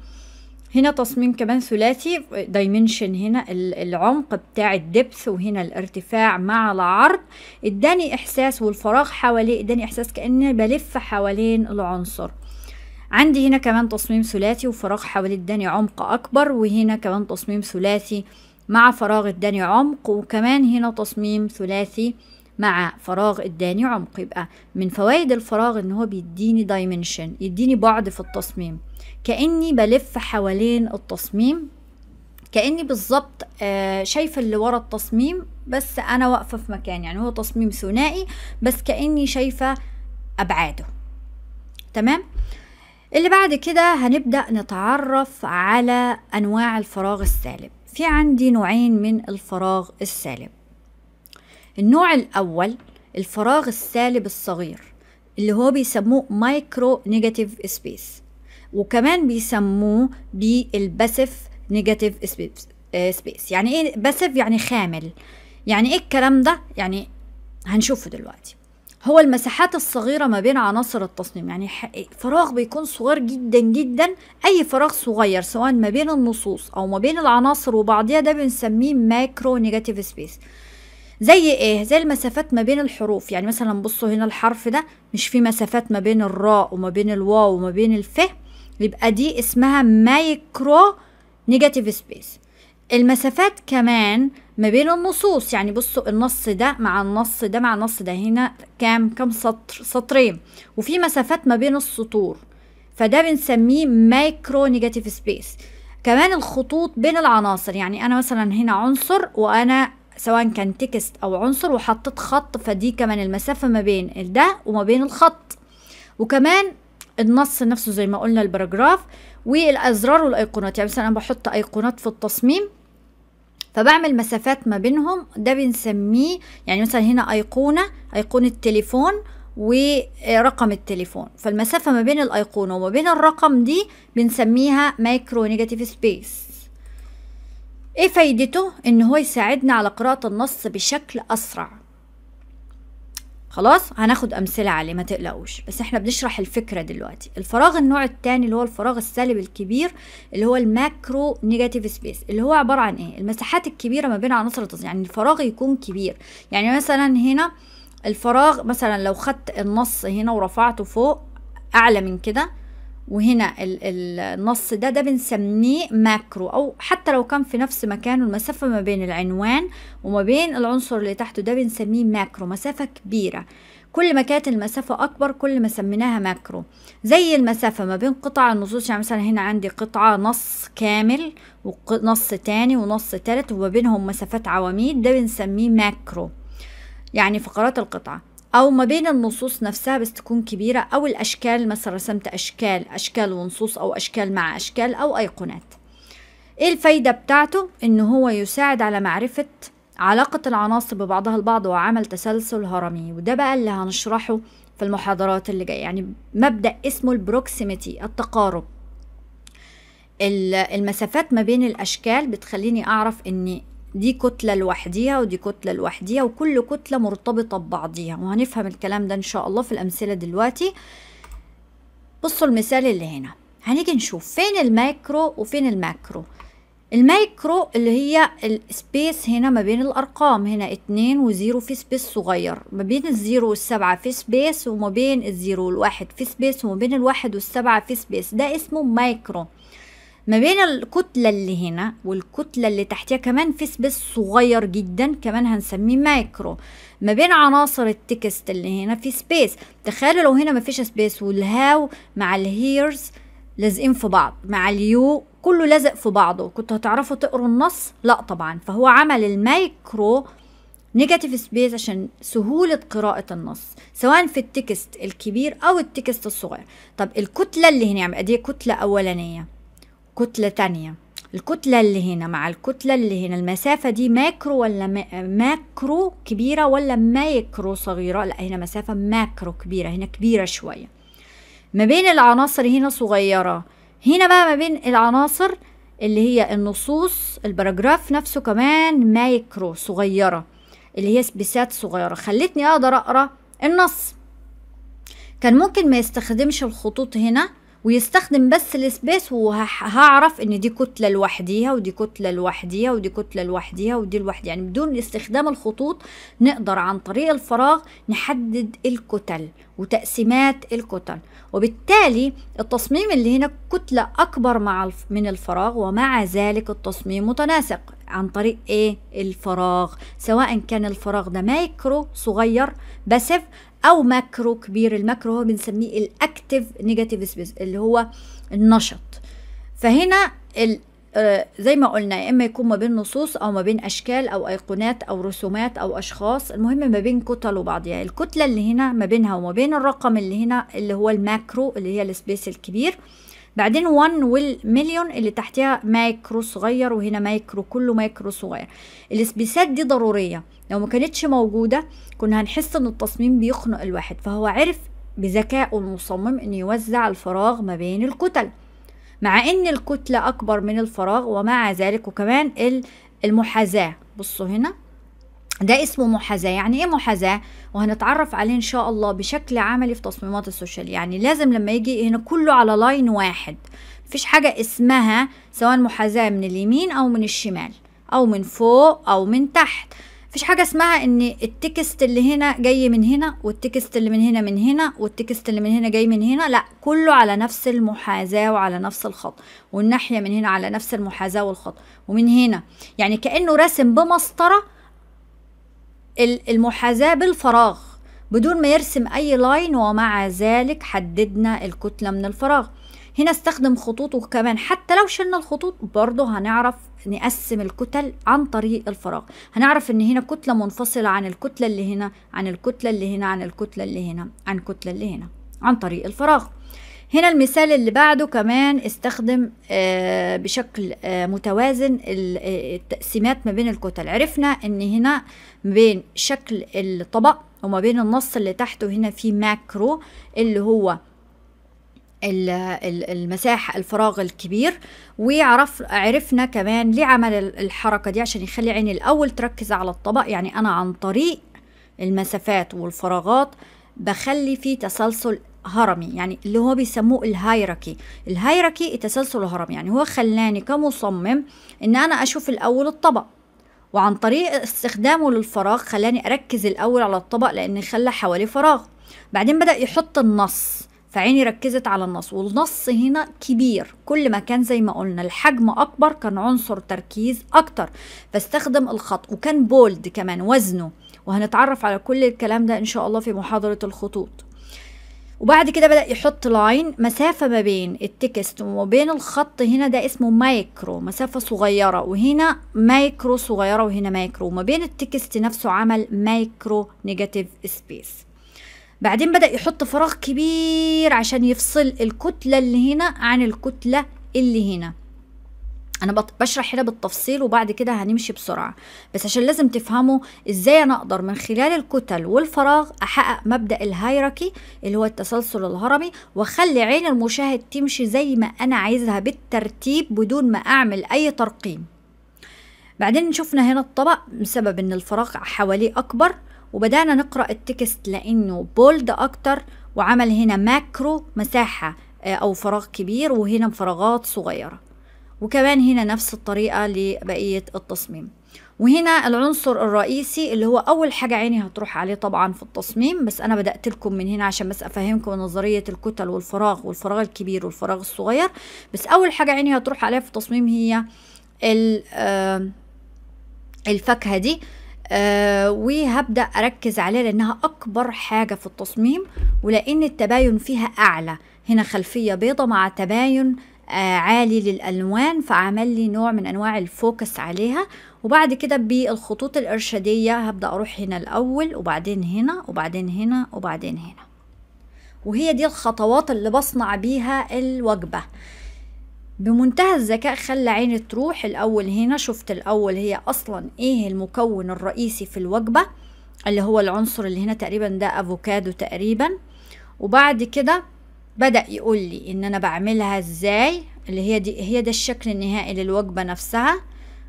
هنا تصميم كمان ثلاثي دايمنشن هنا العمق بتاع الدبث وهنا الارتفاع مع العرض اداني احساس والفراغ حواليه اداني احساس كاني بلف حوالين العنصر عندي هنا كمان تصميم ثلاثي وفراغ حواليه اداني عمق اكبر وهنا كمان تصميم ثلاثي مع فراغ الداني عمق وكمان هنا تصميم ثلاثي مع فراغ الداني عمق يبقى من فوائد الفراغ ان هو بيديني دايمنشن يديني بعد في التصميم كاني بلف حوالين التصميم كاني بالظبط آه، شايفه اللي ورا التصميم بس انا واقفه في مكان يعني هو تصميم ثنائي بس كاني شايفه ابعاده تمام اللي بعد كده هنبدا نتعرف على انواع الفراغ السالب في عندي نوعين من الفراغ السالب النوع الأول الفراغ السالب الصغير اللي هو بيسموه مايكرو نيجاتيف سبيس وكمان بيسموه بالباسيف نيجاتيف سبيس يعني ايه باسيف يعني خامل يعني ايه الكلام ده يعني هنشوفه دلوقتي هو المساحات الصغيرة ما بين عناصر التصميم يعني فراغ بيكون صغير جدا جدا أي فراغ صغير سواء ما بين النصوص أو ما بين العناصر وبعضها ده بنسميه ماكرو نيجاتيف سبيس زي ايه زي المسافات ما بين الحروف يعني مثلا بصوا هنا الحرف ده مش في مسافات ما بين الراء وما بين الواو وما بين الف يبقى دي اسمها مايكرو نيجاتيف سبيس المسافات كمان ما بين النصوص يعني بصوا النص ده مع النص ده مع النص ده هنا كام كام سطر سطرين وفي مسافات ما بين السطور فده بنسميه مايكرو نيجاتيف سبيس كمان الخطوط بين العناصر يعني انا مثلا هنا عنصر وانا سواء كان تكست او عنصر وحطيت خط فدي كمان المسافه ما بين ده وما بين الخط وكمان النص نفسه زي ما قلنا الباراجراف والازرار والايقونات يعني مثلا انا بحط ايقونات في التصميم فبعمل مسافات ما بينهم ده بنسميه يعني مثلا هنا أيقونة أيقونة تليفون ورقم التليفون فالمسافة ما بين الأيقونة وما بين الرقم دي بنسميها مايكرو نيجاتيف سبيس ايه فايدته ان هو يساعدنا على قراءة النص بشكل اسرع خلاص هناخد امثله عليه ما تقلقوش بس احنا بنشرح الفكره دلوقتي الفراغ النوع الثاني اللي هو الفراغ السالب الكبير اللي هو الماكرو نيجاتيف سبيس اللي هو عباره عن ايه المساحات الكبيره ما بين عناصر التصنيع يعني الفراغ يكون كبير يعني مثلا هنا الفراغ مثلا لو خدت النص هنا ورفعته فوق اعلى من كده وهنا النص ده ده بنسميه ماكرو او حتى لو كان في نفس مكانه المسافه ما بين العنوان وما بين العنصر اللي تحته ده بنسميه ماكرو مسافه كبيره كل ما كانت المسافة أكبر كل ما سميناها ماكرو زي المسافة ما بين قطع النصوص يعني مثلا هنا عندي قطعة نص كامل ونص تاني ونص تالت وما بينهم مسافات عواميد ده بنسميه ماكرو يعني فقرات القطعة أو ما بين النصوص نفسها بس تكون كبيرة أو الأشكال مثلا رسمت أشكال أشكال ونصوص أو أشكال مع أشكال أو أيقونات إيه الفايدة بتاعته؟ إن هو يساعد على معرفة علاقة العناصر ببعضها البعض وعمل تسلسل هرمي وده بقى اللي هنشرحه في المحاضرات اللي جاية يعني مبدأ اسمه البروكسيميتي التقارب المسافات ما بين الأشكال بتخليني أعرف إني دي كتلة لوحديها ودي كتلة لوحديها وكل كتلة مرتبطة ببعضيها وهنفهم الكلام ده إن شاء الله في الأمثلة دلوقتي بصوا المثال اللي هنا هنيجي نشوف فين المايكرو وفين الماكرو المايكرو اللي هي السبيس هنا ما بين الأرقام هنا اتنين وزيرو في سبيس صغير ما بين الزيرو والسبعة في سبيس وما بين الزيرو والواحد في سبيس وما بين الواحد والسبعة في سبيس ده اسمه مايكرو ما بين الكتلة اللي هنا والكتلة اللي تحتها كمان في سبيس صغير جدا كمان هنسميه مايكرو ما بين عناصر التكست اللي هنا في سبيس تخيلوا لو هنا مفيش سبيس والهاو مع الهيرز لازقين في بعض مع اليو كله لازق في بعضه كنتوا هتعرفوا تقروا النص لا طبعا فهو عمل المايكرو نيجاتيف سبيس عشان سهولة قراءة النص سواء في التكست الكبير أو التكست الصغير طب الكتلة اللي هنا يعني دي كتلة أولانية كتلة تانية الكتلة اللي هنا مع الكتلة اللي هنا المسافة دي ماكرو ولا ماكرو كبيرة ولا مايكرو صغيرة لا هنا مسافة ماكرو كبيرة هنا كبيرة شوية ما بين العناصر هنا صغيرة هنا بقى ما بين العناصر اللي هي النصوص البراجراف نفسه كمان مايكرو صغيرة اللي هي سبيسات صغيرة خلتني أقدر أقرأ النص كان ممكن ما يستخدمش الخطوط هنا ويستخدم بس السبيس وهعرف ان دي كتله لوحديها ودي كتله لوحديها ودي كتله لوحديها ودي لوحديها يعني بدون استخدام الخطوط نقدر عن طريق الفراغ نحدد الكتل وتقسيمات الكتل وبالتالي التصميم اللي هنا كتله اكبر مع من الفراغ ومع ذلك التصميم متناسق عن طريق ايه الفراغ سواء كان الفراغ ده مايكرو صغير باسيف او ماكرو كبير الماكرو هو بنسميه الاكتف نيجاتيف سبيس اللي هو النشط فهنا ال آه، زي ما قلنا يا اما يكون ما بين نصوص او ما بين اشكال او ايقونات او رسومات او اشخاص المهم ما بين كتل وبعضها يعني الكتله اللي هنا ما بينها وما بين الرقم اللي هنا اللي هو الماكرو اللي هي السبيس الكبير بعدين 1 والمليون اللي تحتها مايكرو صغير وهنا مايكرو كله مايكرو صغير الاسبيسات دي ضرورية لو ما كانتش موجودة كنا هنحس ان التصميم بيخنق الواحد فهو عرف بذكاء المصمم ان يوزع الفراغ ما بين الكتل مع ان الكتلة اكبر من الفراغ ومع ذلك وكمان المحاذاة بصوا هنا ده اسمه محاذاة يعني ايه محاذاة وهنتعرف عليه ان شاء الله بشكل عملي في تصميمات السوشيال يعني لازم لما يجي هنا كله على لاين واحد مفيش حاجة اسمها سواء محاذاة من اليمين او من الشمال او من فوق او من تحت مفيش حاجة اسمها ان التكست اللي هنا جاي من هنا والتكست اللي من هنا من هنا والتكست اللي من هنا جاي من هنا لا كله على نفس المحاذاة وعلى نفس الخط والناحية من هنا على نفس المحاذاة والخط ومن هنا يعني كأنه راسم بمسطرة المحاذاة بالفراغ بدون ما يرسم أي لاين ومع ذلك حددنا الكتلة من الفراغ هنا استخدم خطوط وكمان حتى لو شلنا الخطوط برضه هنعرف نقسم الكتل عن طريق الفراغ هنعرف ان هنا كتلة منفصلة عن الكتلة اللي هنا عن الكتلة اللي هنا عن الكتلة اللي هنا عن الكتلة اللي هنا عن طريق الفراغ هنا المثال اللي بعده كمان استخدم آه، بشكل آه، متوازن آه، التقسيمات ما بين الكتل عرفنا ان هنا بين شكل الطبق وما بين النص اللي تحته هنا في ماكرو اللي هو المساحة الفراغ الكبير وعرف عرفنا كمان ليه عمل الحركة دي عشان يخلي عيني الأول تركز على الطبق يعني أنا عن طريق المسافات والفراغات بخلي في تسلسل هرمي يعني اللي هو بيسموه الهايركي الهايركي التسلسل الهرمي يعني هو خلاني كمصمم ان انا اشوف الاول الطبق وعن طريق استخدامه للفراغ خلاني اركز الاول على الطبق لان خلى حوالي فراغ بعدين بدا يحط النص فعيني ركزت على النص والنص هنا كبير كل ما كان زي ما قلنا الحجم اكبر كان عنصر تركيز اكتر فاستخدم الخط وكان بولد كمان وزنه وهنتعرف على كل الكلام ده ان شاء الله في محاضره الخطوط وبعد كده بدأ يحط لاين مسافة ما بين التكست وما بين الخط هنا ده اسمه مايكرو مسافة صغيرة وهنا مايكرو صغيرة وهنا مايكرو وما بين التكست نفسه عمل مايكرو نيجاتيف سبيس بعدين بدأ يحط فراغ كبير عشان يفصل الكتلة اللي هنا عن الكتلة اللي هنا انا بشرح هنا بالتفصيل وبعد كده هنمشي بسرعه بس عشان لازم تفهموا ازاي انا اقدر من خلال الكتل والفراغ احقق مبدا الهيركي اللي هو التسلسل الهرمي واخلي عين المشاهد تمشي زي ما انا عايزها بالترتيب بدون ما اعمل اي ترقيم بعدين شفنا هنا الطبق بسبب ان الفراغ حواليه اكبر وبدانا نقرا التكست لانه بولد اكتر وعمل هنا ماكرو مساحه آه، او فراغ كبير وهنا فراغات صغيره وكمان هنا نفس الطريقة لبقية التصميم وهنا العنصر الرئيسي اللي هو اول حاجة عيني هتروح عليه طبعا في التصميم بس انا بدأت لكم من هنا عشان بس افهمكم نظرية الكتل والفراغ والفراغ الكبير والفراغ الصغير بس اول حاجة عيني هتروح عليها في التصميم هي آه، الفاكهة دي أه وهبدأ أركز عليها لأنها أكبر حاجة في التصميم ولأن التباين فيها أعلى هنا خلفية بيضة مع تباين آه، عالي للألوان فعمل لي نوع من أنواع الفوكس عليها وبعد كده بالخطوط الإرشادية هبدأ أروح هنا الأول وبعدين هنا وبعدين هنا وبعدين هنا وهي دي الخطوات اللي بصنع بيها الوجبة بمنتهى الذكاء خلى عيني تروح الأول هنا شفت الأول هي أصلا إيه المكون الرئيسي في الوجبة اللي هو العنصر اللي هنا تقريبا ده أفوكادو تقريبا وبعد كده بدأ يقول لي ان انا بعملها ازاي اللي هي دي هي ده الشكل النهائي للوجبة نفسها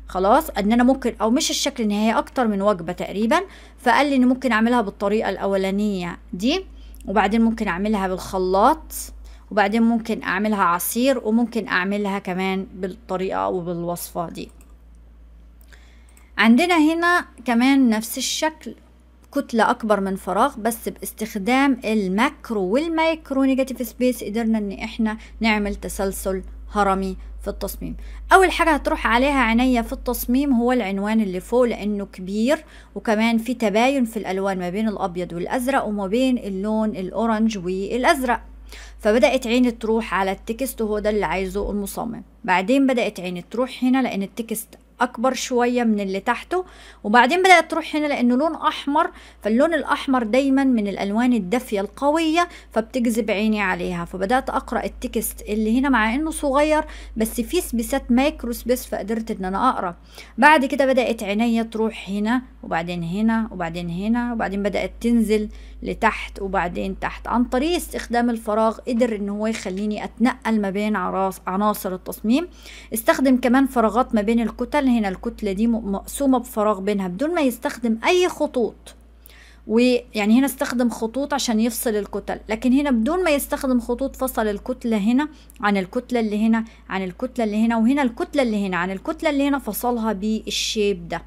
خلاص ان انا ممكن او مش الشكل النهائي اكتر من وجبة تقريبا فقال لي ان ممكن اعملها بالطريقة الاولانية دي وبعدين ممكن اعملها بالخلاط وبعدين ممكن اعملها عصير وممكن اعملها كمان بالطريقة وبالوصفة دي عندنا هنا كمان نفس الشكل كتلة أكبر من فراغ بس باستخدام الماكرو والمايكرو نيجاتيف سبيس قدرنا إن إحنا نعمل تسلسل هرمي في التصميم اول حاجه هتروح عليها عينيا في التصميم هو العنوان اللي فوق لانه كبير وكمان في تباين في الالوان ما بين الابيض والازرق وما بين اللون الاورنج والازرق فبدات عيني تروح على التكست وهو ده اللي عايزه المصمم بعدين بدات عيني تروح هنا لان التكست اكبر شويه من اللي تحته وبعدين بدات تروح هنا لانه لون احمر فاللون الاحمر دايما من الالوان الدافيه القويه فبتجذب عيني عليها فبدات اقرا التكست اللي هنا مع انه صغير بس فيه سبيسات مايكرو سبيس فقدرت ان انا اقرا بعد كده بدات عينيا تروح هنا وبعدين هنا وبعدين هنا وبعدين بدات تنزل لتحت وبعدين تحت عن طريق استخدام الفراغ قدر ان هو يخليني اتنقل ما بين عناصر التصميم استخدم كمان فراغات ما بين الكتل هنا الكتلة دي مقسومة بفراغ بينها بدون ما يستخدم اي خطوط ويعني هنا استخدم خطوط عشان يفصل الكتل لكن هنا بدون ما يستخدم خطوط فصل الكتلة هنا عن الكتلة اللي هنا عن الكتلة اللي هنا وهنا الكتلة اللي هنا عن الكتلة اللي هنا فصلها بالشيب ده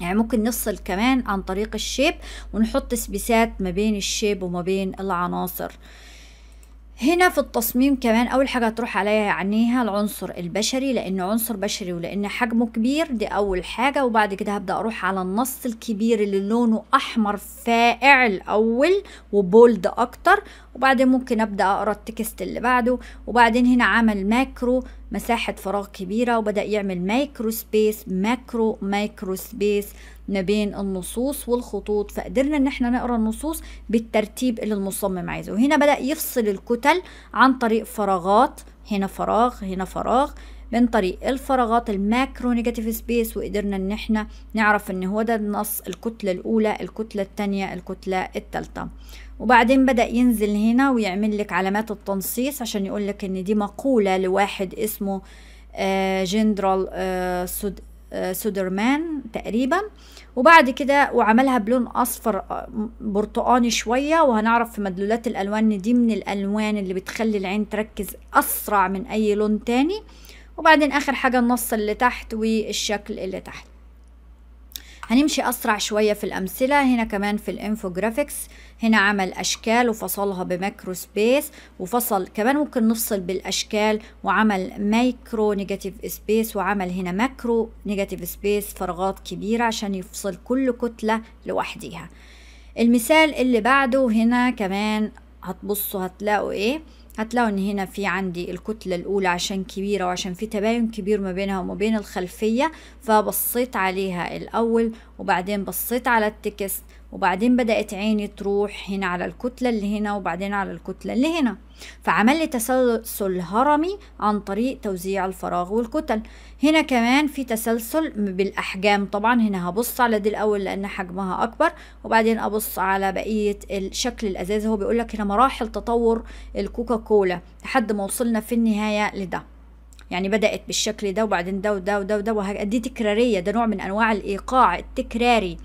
يعني ممكن نفصل كمان عن طريق الشيب ونحط سبيسات ما بين الشيب وما بين العناصر هنا في التصميم كمان اول حاجه هتروح عليها يعنيها العنصر البشري لان عنصر بشري ولان حجمه كبير دي اول حاجه وبعد كده هبدا اروح على النص الكبير اللي لونه احمر فاقع الاول وبولد اكتر وبعدين ممكن ابدا اقرا التكست اللي بعده وبعدين هنا عمل ماكرو مساحه فراغ كبيره وبدا يعمل مايكرو سبيس ماكرو مايكرو سبيس ما بين النصوص والخطوط فقدرنا ان احنا نقرا النصوص بالترتيب اللي المصمم عايزه وهنا بدا يفصل الكتل عن طريق فراغات هنا فراغ هنا فراغ من طريق الفراغات الماكرو نيجاتيف سبيس وقدرنا ان احنا نعرف ان هو ده النص الكتله الاولى الكتله الثانيه الكتله الثالثه وبعدين بدأ ينزل هنا ويعمل لك علامات التنصيص عشان يقول لك ان دي مقولة لواحد اسمه آه، جنرال آه، آه، سودرمان تقريبا وبعد كده وعملها بلون اصفر برتقاني شويه وهنعرف في مدلولات الالوان ان دي من الالوان اللي بتخلي العين تركز اسرع من اي لون تاني وبعدين اخر حاجه النص اللي تحت والشكل اللي تحت هنمشي أسرع شوية في الأمثلة هنا كمان في الانفوجرافيكس هنا عمل أشكال وفصلها بماكرو سبيس وفصل كمان ممكن نفصل بالأشكال وعمل مايكرو نيجاتيف سبيس وعمل هنا ماكرو نيجاتيف سبيس فراغات كبيرة عشان يفصل كل كتلة لوحديها المثال اللي بعده هنا كمان هتبصوا هتلاقوا ايه هتلاقوا ان هنا في عندي الكتلة الاولى عشان كبيرة وعشان في تباين كبير ما بينها وما بين الخلفية فبصيت عليها الاول وبعدين بصيت على التكست وبعدين بدأت عيني تروح هنا على الكتلة اللي هنا وبعدين على الكتلة اللي هنا فعمل لي تسلسل هرمي عن طريق توزيع الفراغ والكتل هنا كمان في تسلسل بالأحجام طبعا هنا هبص على دي الأول لأن حجمها أكبر وبعدين أبص على بقية الشكل الأزاز هو بيقولك هنا مراحل تطور الكوكا كولا لحد ما وصلنا في النهاية لده يعني بدأت بالشكل ده وبعدين ده وده وده وده دي تكرارية ده نوع من أنواع الإيقاع التكراري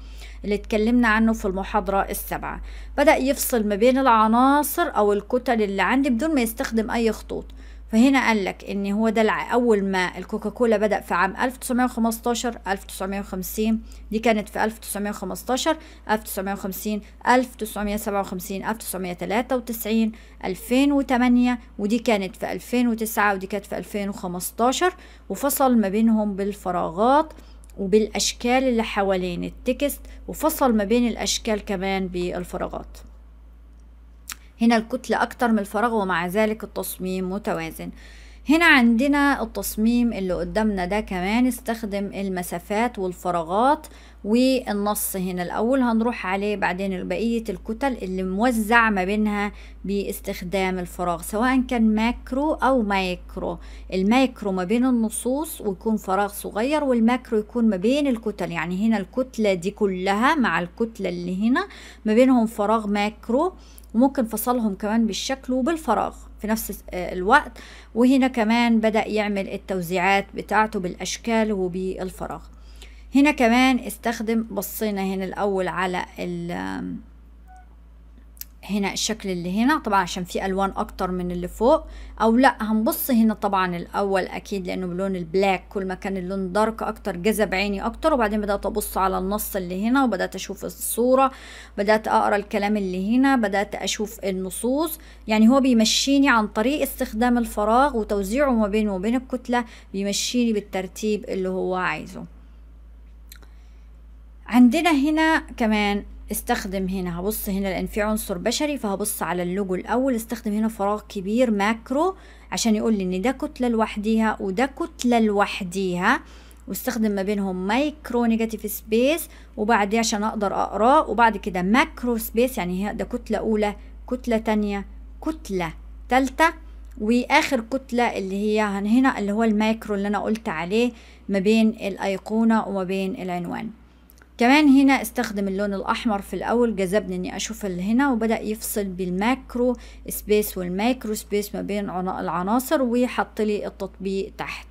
اللي تكلمنا عنه في المحاضرة السابعة بدأ يفصل ما بين العناصر أو الكتل اللي عندي بدون ما يستخدم أي خطوط فهنا قال لك ان هو دلع اول ما الكوكاكولا بدا في عام 1915 1950 دي كانت في 1915 1950 1957 1993 2008 ودي كانت في 2009 ودي كانت في 2015 وفصل ما بينهم بالفراغات وبالأشكال اللي حوالين التكست وفصل ما بين الأشكال كمان بالفراغات هنا الكتلة أكتر من الفراغ ومع ذلك التصميم متوازن هنا عندنا التصميم اللي قدامنا ده كمان استخدم المسافات والفراغات والنص هنا الاول هنروح عليه بعدين بقية الكتل اللي موزع ما بينها باستخدام الفراغ سواء كان ماكرو او مايكرو المايكرو ما بين النصوص ويكون فراغ صغير والماكرو يكون ما بين الكتل يعني هنا الكتلة دي كلها مع الكتلة اللي هنا ما بينهم فراغ ماكرو وممكن فصلهم كمان بالشكل وبالفراغ في نفس آه، الوقت وهنا كمان بدأ يعمل التوزيعات بتاعته بالأشكال وبالفراغ هنا كمان استخدم بصينا هنا الأول على هنا الشكل اللي هنا طبعا عشان في الوان اكتر من اللي فوق او لا هنبص هنا طبعا الاول اكيد لانه بلون البلاك كل ما كان اللون دارك اكتر جذب عيني اكتر وبعدين بدات ابص على النص اللي هنا وبدات اشوف الصوره بدات اقرا الكلام اللي هنا بدات اشوف النصوص يعني هو بيمشيني عن طريق استخدام الفراغ وتوزيعه ما بينه وبين الكتله بيمشيني بالترتيب اللي هو عايزه عندنا هنا كمان استخدم هنا هبص هنا لان في عنصر بشري فهبص على اللوجو الاول استخدم هنا فراغ كبير ماكرو عشان يقول لي ان ده كتله لوحديها وده كتله لوحديها واستخدم ما بينهم مايكرو نيجاتيف سبيس وبعد إيه؟ عشان اقدر اقراه وبعد كده ماكرو سبيس يعني ده كتله اولى كتله تانية كتله تالتة واخر كتله اللي هي هنا اللي هو المايكرو اللي انا قلت عليه ما بين الايقونه وما بين العنوان كمان هنا استخدم اللون الاحمر في الاول جذبني اني اشوف اللي هنا وبدا يفصل بالماكرو سبيس والمايكرو سبيس ما بين العناصر وحط لي التطبيق تحت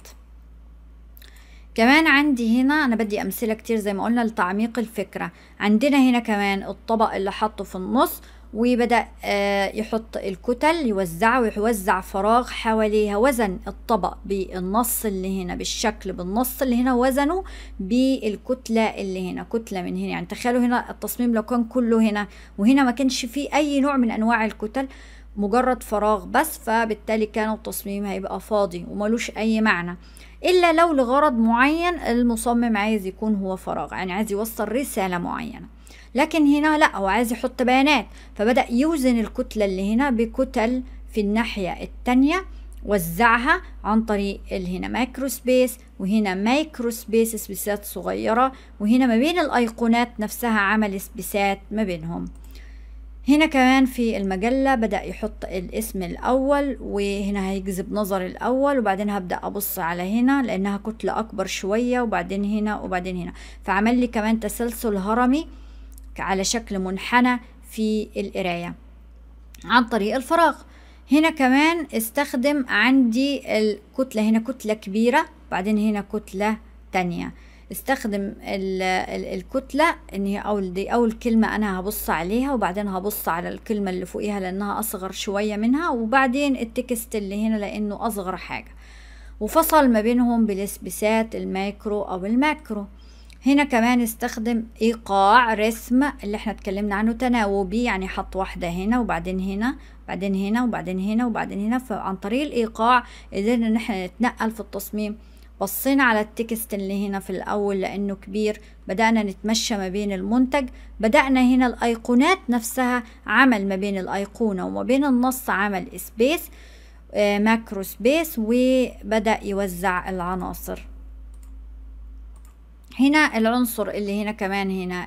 كمان عندي هنا انا بدي امثله كتير زي ما قلنا لتعميق الفكره عندنا هنا كمان الطبق اللي حطه في النص وبدأ آه، يحط الكتل يوزع ويوزع فراغ حواليها وزن الطبق بالنص اللي هنا بالشكل بالنص اللي هنا وزنه بالكتلة اللي هنا كتلة من هنا يعني تخيلوا هنا التصميم لو كان كله هنا وهنا ما كانش فيه أي نوع من أنواع الكتل مجرد فراغ بس فبالتالي كان التصميم هيبقى فاضي وملوش أي معنى إلا لو لغرض معين المصمم عايز يكون هو فراغ يعني عايز يوصل رسالة معينة لكن هنا لا هو عايز يحط بيانات فبدأ يوزن الكتلة اللي هنا بكتل في الناحية التانية وزعها عن طريق اللي هنا مايكرو سبيس وهنا مايكرو سبيس سبيسات صغيرة وهنا ما بين الأيقونات نفسها عمل سبيسات ما بينهم هنا كمان في المجلة بدأ يحط الاسم الأول وهنا هيجذب نظر الأول وبعدين هبدأ أبص على هنا لأنها كتلة أكبر شوية وبعدين هنا وبعدين هنا فعمل لي كمان تسلسل هرمي على شكل منحنى في القراية عن طريق الفراغ هنا كمان استخدم عندي الكتلة هنا كتلة كبيرة بعدين هنا كتلة تانية استخدم ال ال الكتلة ان هي اول دي اول كلمة انا هبص عليها وبعدين هبص على الكلمة اللي فوقيها لانها اصغر شوية منها وبعدين التكست اللي هنا لانه اصغر حاجة وفصل ما بينهم بالاسبسات المايكرو او الماكرو هنا كمان استخدم ايقاع رسم اللي احنا اتكلمنا عنه تناوبي يعني حط واحدة هنا وبعدين هنا بعدين هنا وبعدين هنا وبعدين هنا فعن طريق الايقاع قدرنا ان احنا نتنقل في التصميم بصينا على التكست اللي هنا في الأول لأنه كبير بدأنا نتمشى ما بين المنتج بدأنا هنا الأيقونات نفسها عمل ما بين الأيقونة وما بين النص عمل سبيس آه ماكرو سبيس وبدأ يوزع العناصر هنا العنصر اللي هنا كمان هنا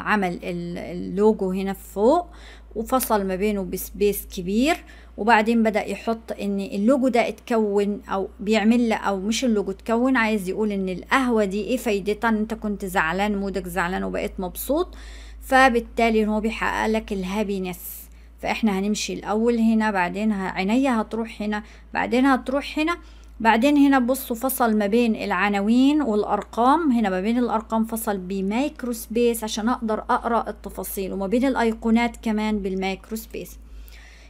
عمل اللوجو هنا فوق وفصل ما بينه بسبيس كبير وبعدين بدأ يحط ان اللوجو ده اتكون او بيعمل له او مش اللوجو اتكون عايز يقول ان القهوة دي ايه فايدتها ان انت كنت زعلان مودك زعلان وبقيت مبسوط فبالتالي هو بيحقق لك الهابينس فاحنا هنمشي الاول هنا بعدين عينيا هتروح هنا بعدين هتروح هنا بعدين هنا بصوا فصل ما بين العناوين والارقام هنا ما بين الارقام فصل بمايكرو سبيس عشان اقدر اقرا التفاصيل وما بين الايقونات كمان بالمايكرو سبيس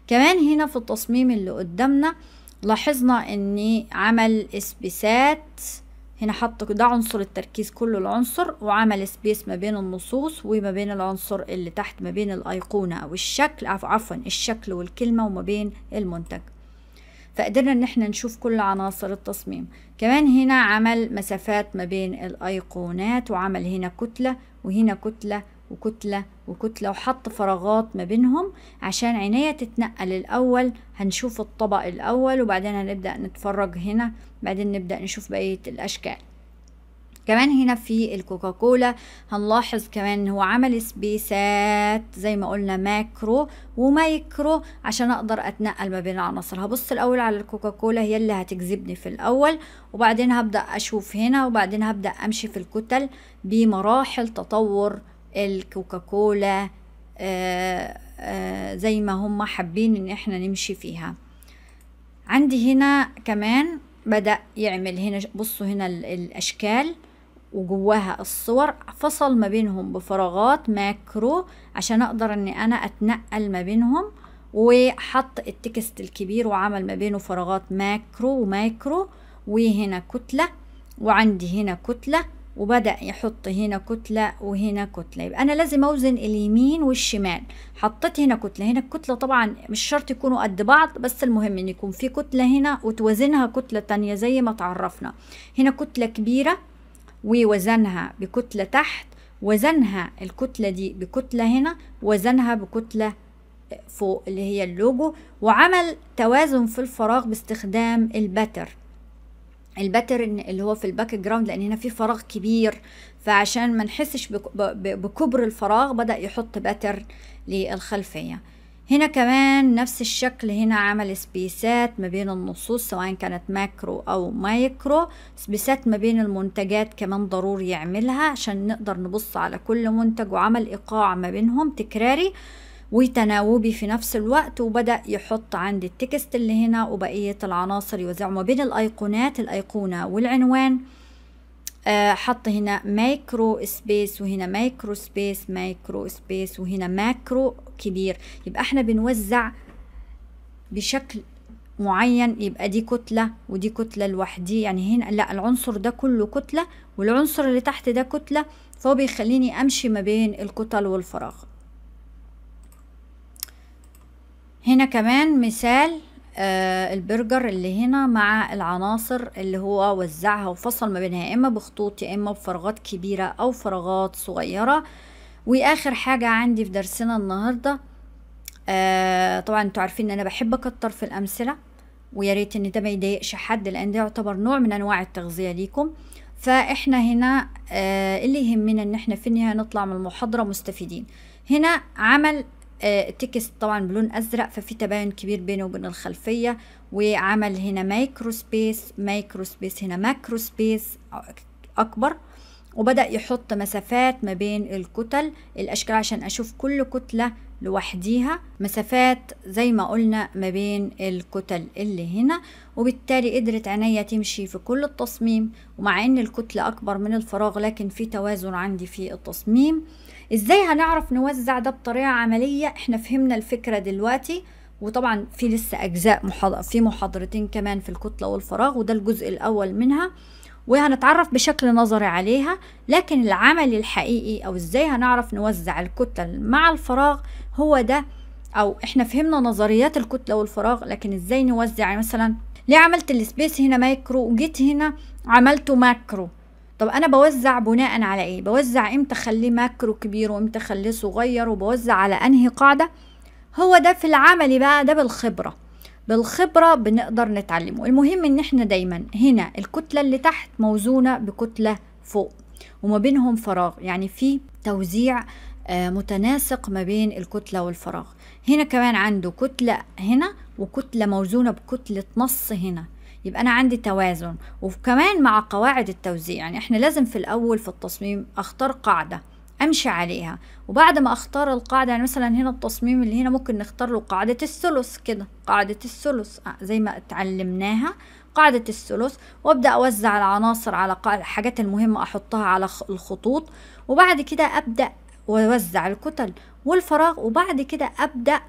كمان هنا في التصميم اللي قدامنا لاحظنا اني عمل سبيسات هنا حط ده عنصر التركيز كله العنصر وعمل سبيس ما بين النصوص وما بين العنصر اللي تحت ما بين الايقونه او الشكل عفوا الشكل والكلمه وما بين المنتج فقدرنا ان احنا نشوف كل عناصر التصميم كمان هنا عمل مسافات ما بين الايقونات وعمل هنا كتلة وهنا كتلة وكتلة وكتلة وحط فراغات ما بينهم عشان عينيا تتنقل الأول هنشوف الطبق الأول وبعدين هنبدأ نتفرج هنا بعدين نبدأ نشوف بقية الأشكال كمان هنا في الكوكاكولا هنلاحظ كمان هو عمل سبيسات زي ما قلنا ماكرو ومايكرو عشان اقدر اتنقل ما بين العناصر هبص الاول على الكوكاكولا هي اللي هتجذبني في الاول وبعدين هبدا اشوف هنا وبعدين هبدا امشي في الكتل بمراحل تطور الكوكاكولا آآ آه، آآ آه، زي ما هم حابين ان احنا نمشي فيها عندي هنا كمان بدأ يعمل هنا بصوا هنا الأشكال وجواها الصور فصل ما بينهم بفراغات ماكرو عشان اقدر ان انا اتنقل ما بينهم وحط التكست الكبير وعمل ما بينه فراغات ماكرو ومايكرو وهنا كتلة وعندي هنا كتلة وبدأ يحط هنا كتلة وهنا كتلة يبقى أنا لازم أوزن اليمين والشمال حطيت هنا كتلة هنا الكتلة طبعا مش شرط يكونوا قد بعض بس المهم إن يكون في كتلة هنا وتوازنها كتلة تانية زي ما تعرفنا هنا كتلة كبيرة ووزنها بكتلة تحت وزنها الكتلة دي بكتلة هنا وزنها بكتلة فوق اللي هي اللوجو وعمل توازن في الفراغ باستخدام البتر الباتر اللي هو في الباك جراوند لان هنا في فراغ كبير فعشان ما نحسش بكبر الفراغ بدا يحط باتر للخلفيه هنا كمان نفس الشكل هنا عمل سبيسات ما بين النصوص سواء كانت ماكرو او مايكرو سبيسات ما بين المنتجات كمان ضروري يعملها عشان نقدر نبص على كل منتج وعمل ايقاع ما بينهم تكراري وتناوبي في نفس الوقت وبدأ يحط عندي التكست اللي هنا وبقية العناصر يوزعه ما بين الأيقونات الأيقونة والعنوان آه، حط هنا مايكرو سبيس وهنا مايكرو سبيس مايكرو سبيس وهنا ماكرو كبير يبقى احنا بنوزع بشكل معين يبقى دي كتلة ودي كتلة لوحدي يعني هنا لا العنصر ده كله كتلة والعنصر اللي تحت ده كتلة فهو بيخليني امشي ما بين الكتل والفراغ هنا كمان مثال آه، البرجر اللي هنا مع العناصر اللي هو وزعها وفصل ما بينها يا اما بخطوط يا اما بفراغات كبيره او فراغات صغيره واخر حاجه عندي في درسنا النهارده آه طبعا انتوا عارفين ان انا بحب اكتر في الامثله ويا ريت ان ده ما يضايقش حد لان ده يعتبر نوع من انواع التغذيه ليكم فاحنا هنا آه اللي يهمنا ان احنا في النهايه نطلع من المحاضره مستفيدين هنا عمل التكست آه، طبعا بلون ازرق ففي تباين كبير بينه وبين الخلفيه وعمل هنا مايكرو سبيس مايكرو سبيس هنا ماكرو سبيس اكبر وبدا يحط مسافات ما بين الكتل الاشكال عشان اشوف كل كتله لوحديها مسافات زي ما قلنا ما بين الكتل اللي هنا وبالتالي قدرت عينيا تمشي في كل التصميم ومع ان الكتله اكبر من الفراغ لكن في توازن عندي في التصميم ازاي هنعرف نوزع ده بطريقه عمليه احنا فهمنا الفكره دلوقتي وطبعا في لسه اجزاء محاضرة في محاضرتين كمان في الكتله والفراغ وده الجزء الاول منها وهنتعرف بشكل نظري عليها لكن العمل الحقيقي او ازاي هنعرف نوزع الكتل مع الفراغ هو ده او احنا فهمنا نظريات الكتله والفراغ لكن ازاي نوزع مثلا ليه عملت السبيس هنا مايكرو وجيت هنا عملته ماكرو طب انا بوزع بناء على ايه بوزع امتى اخليه ماكرو كبير وامتى اخليه صغير وبوزع على انهي قاعده هو ده في العمل بقى ده بالخبره بالخبره بنقدر نتعلمه المهم ان احنا دايما هنا الكتله اللي تحت موزونه بكتله فوق وما بينهم فراغ يعني في توزيع آه، متناسق ما بين الكتلة والفراغ هنا كمان عنده كتلة هنا وكتلة موزونة بكتلة نص هنا يبقى انا عندي توازن وكمان مع قواعد التوزيع يعني احنا لازم في الاول في التصميم اختار قاعده امشي عليها وبعد ما اختار القاعده يعني مثلا هنا التصميم اللي هنا ممكن نختار له قاعده الثلث كده قاعده الثلث آه، زي ما اتعلمناها قاعده الثلث وابدا اوزع العناصر على الحاجات المهمه احطها على الخطوط وبعد كده ابدا واوزع الكتل والفراغ وبعد كده ابدا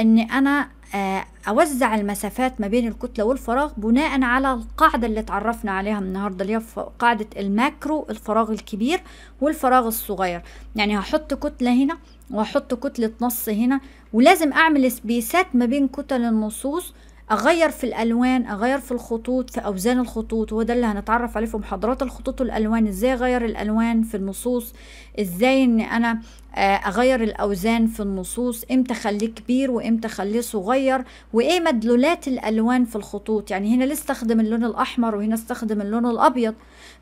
أني أنا آه، أوزع المسافات ما بين الكتلة والفراغ بناء على القاعدة اللي اتعرفنا عليها النهاردة اللي هي قاعدة الماكرو الفراغ الكبير والفراغ الصغير يعني هحط كتلة هنا وهحط كتلة نص هنا ولازم أعمل سبيسات ما بين كتل النصوص اغير في الالوان اغير في الخطوط في اوزان الخطوط وده ده اللي هنتعرف عليه في محاضرات الخطوط والالوان ازاي اغير الالوان في النصوص ازاي ان انا آه، اغير الاوزان في النصوص امتى اخليه كبير وامتى اخليه صغير وايه مدلولات الالوان في الخطوط يعني هنا ليه استخدم اللون الاحمر وهنا استخدم اللون الابيض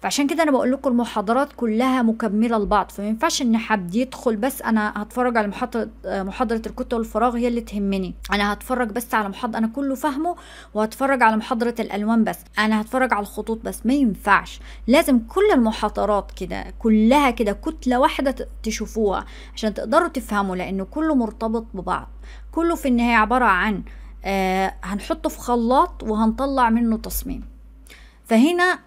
فعشان كده انا بقول لكم المحاضرات كلها مكمله لبعض فما ينفعش ان حد يدخل بس انا هتفرج على محاضره محاضره الكتب والفراغ هي اللي تهمني انا هتفرج بس على محاضره انا كله فاهمه وهتفرج على محاضره الالوان بس انا هتفرج على الخطوط بس ما ينفعش لازم كل المحاضرات كده كلها كده كتله واحده تشوفوها عشان تقدروا تفهموا لانه كله مرتبط ببعض كله في النهايه عباره عن آه هنحطه في خلاط وهنطلع منه تصميم فهنا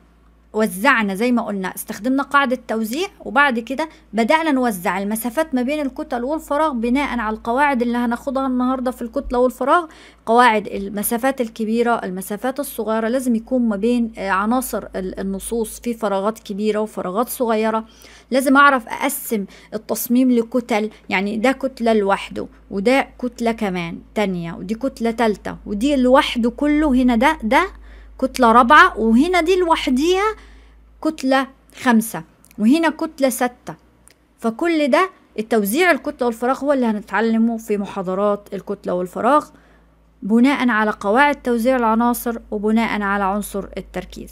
وزعنا زي ما قلنا استخدمنا قاعدة توزيع وبعد كده بدأنا نوزع المسافات ما بين الكتل والفراغ بناء على القواعد اللي هناخدها النهاردة في الكتلة والفراغ قواعد المسافات الكبيرة المسافات الصغيرة لازم يكون ما بين آه، عناصر النصوص في فراغات كبيرة وفراغات صغيرة لازم أعرف أقسم التصميم لكتل يعني ده كتلة لوحده وده كتلة كمان تانية ودي كتلة تالتة ودي لوحده كله هنا ده ده كتلة رابعة وهنا دي لوحديها كتلة خمسة وهنا كتلة ستة فكل ده التوزيع الكتلة والفراغ هو اللي هنتعلمه في محاضرات الكتلة والفراغ بناء على قواعد توزيع العناصر وبناء على عنصر التركيز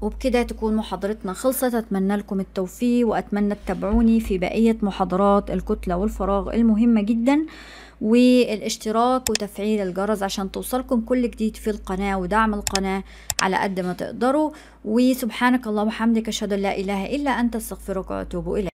وبكده تكون محاضرتنا خلصت أتمنى لكم التوفيق وأتمنى تتابعوني في بقية محاضرات الكتلة والفراغ المهمة جداً والاشتراك وتفعيل الجرس عشان توصلكم كل جديد في القناة ودعم القناة على قد ما تقدروا وسبحانك اللهم وبحمدك اشهد ان لا اله الا انت استغفرك واتوب اليك